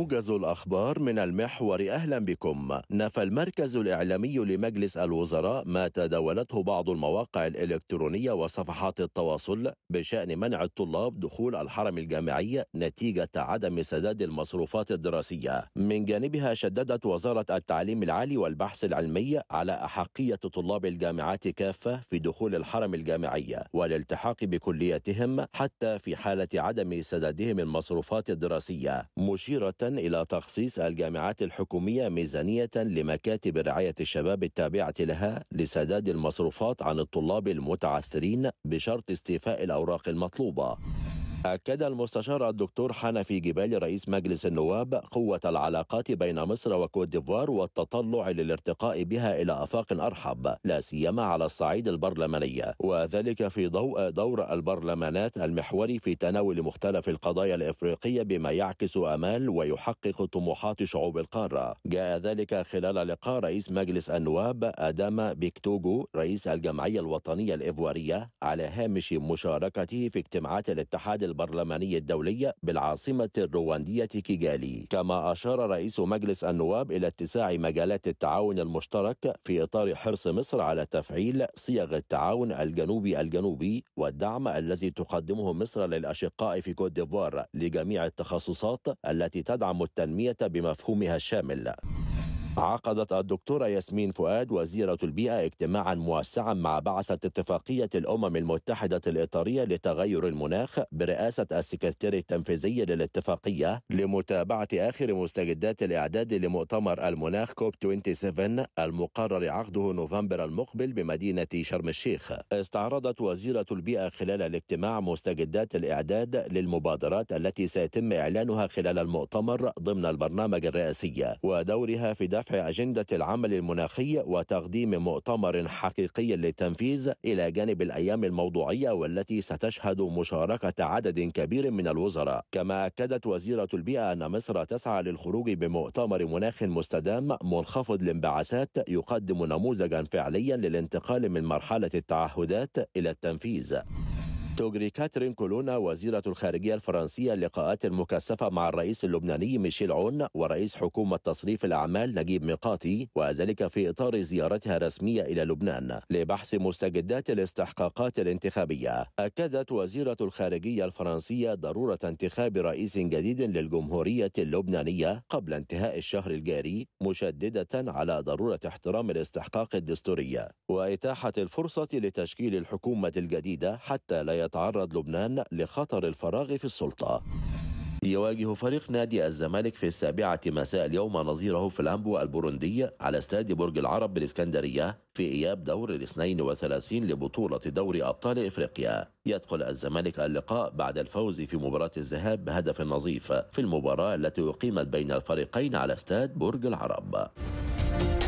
موجز الأخبار من المحور أهلا بكم نفى المركز الإعلامي لمجلس الوزراء ما تداولته بعض المواقع الإلكترونية وصفحات التواصل بشأن منع الطلاب دخول الحرم الجامعي نتيجة عدم سداد المصروفات الدراسية من جانبها شددت وزارة التعليم العالي والبحث العلمي على أحقية طلاب الجامعات كافة في دخول الحرم الجامعي والالتحاق بكلياتهم حتى في حالة عدم سدادهم المصروفات الدراسية مشيرة إلى تخصيص الجامعات الحكومية ميزانية لمكاتب رعاية الشباب التابعة لها لسداد المصروفات عن الطلاب المتعثرين بشرط استيفاء الأوراق المطلوبة أكد المستشار الدكتور حنفي جبال رئيس مجلس النواب قوة العلاقات بين مصر وكوت ديفوار والتطلع للارتقاء بها إلى آفاق أرحب لا سيما على الصعيد البرلماني وذلك في ضوء دور البرلمانات المحوري في تناول مختلف القضايا الإفريقية بما يعكس أمال ويحقق طموحات شعوب القارة جاء ذلك خلال لقاء رئيس مجلس النواب أدام بيكتوجو رئيس الجمعية الوطنية الإفوارية على هامش مشاركته في اجتماعات الاتحاد البرلماني الدولي بالعاصمة الرواندية كيغالي كما أشار رئيس مجلس النواب إلى اتساع مجالات التعاون المشترك في إطار حرص مصر على تفعيل صيغ التعاون الجنوبي الجنوبي والدعم الذي تقدمه مصر للأشقاء في كوت ديفوار لجميع التخصصات التي تدعم التنمية بمفهومها الشامل عقدت الدكتورة ياسمين فؤاد وزيرة البيئة اجتماعا موسعا مع بعثة اتفاقية الأمم المتحدة الإطارية لتغير المناخ برئاسة السكرتير التنفيذي للاتفاقية لمتابعة آخر مستجدات الإعداد لمؤتمر المناخ كوب 27 المقرر عقده نوفمبر المقبل بمدينة شرم الشيخ استعرضت وزيرة البيئة خلال الاجتماع مستجدات الإعداد للمبادرات التي سيتم إعلانها خلال المؤتمر ضمن البرنامج الرئاسي ودورها في دفع أجندة العمل المناخي وتقديم مؤتمر حقيقي للتنفيذ إلى جانب الأيام الموضوعية والتي ستشهد مشاركة عدد كبير من الوزراء كما أكدت وزيرة البيئة أن مصر تسعى للخروج بمؤتمر مناخ مستدام منخفض الانبعاثات يقدم نموذجا فعليا للانتقال من مرحلة التعهدات إلى التنفيذ تجري كاترين كولونا وزيرة الخارجية الفرنسية لقاءات مكثفة مع الرئيس اللبناني ميشيل عون ورئيس حكومة تصريف الأعمال نجيب ميقاتي وذلك في إطار زيارتها الرسمية إلى لبنان لبحث مستجدات الاستحقاقات الانتخابية أكدت وزيرة الخارجية الفرنسية ضرورة انتخاب رئيس جديد للجمهورية اللبنانية قبل انتهاء الشهر الجاري مشددة على ضرورة احترام الاستحقاق الدستوري وإتاحة الفرصة لتشكيل الحكومة الجديدة حتى لا يتعرض لبنان لخطر الفراغ في السلطة يواجه فريق نادي الزمالك في السابعة مساء اليوم نظيره في الأنبو البوروندي على استاد برج العرب بالإسكندرية في إياب دور الاثنين وثلاثين لبطولة دوري أبطال إفريقيا يدخل الزمالك اللقاء بعد الفوز في مباراة الذهاب بهدف نظيف في المباراة التي أقيمت بين الفريقين على استاد برج العرب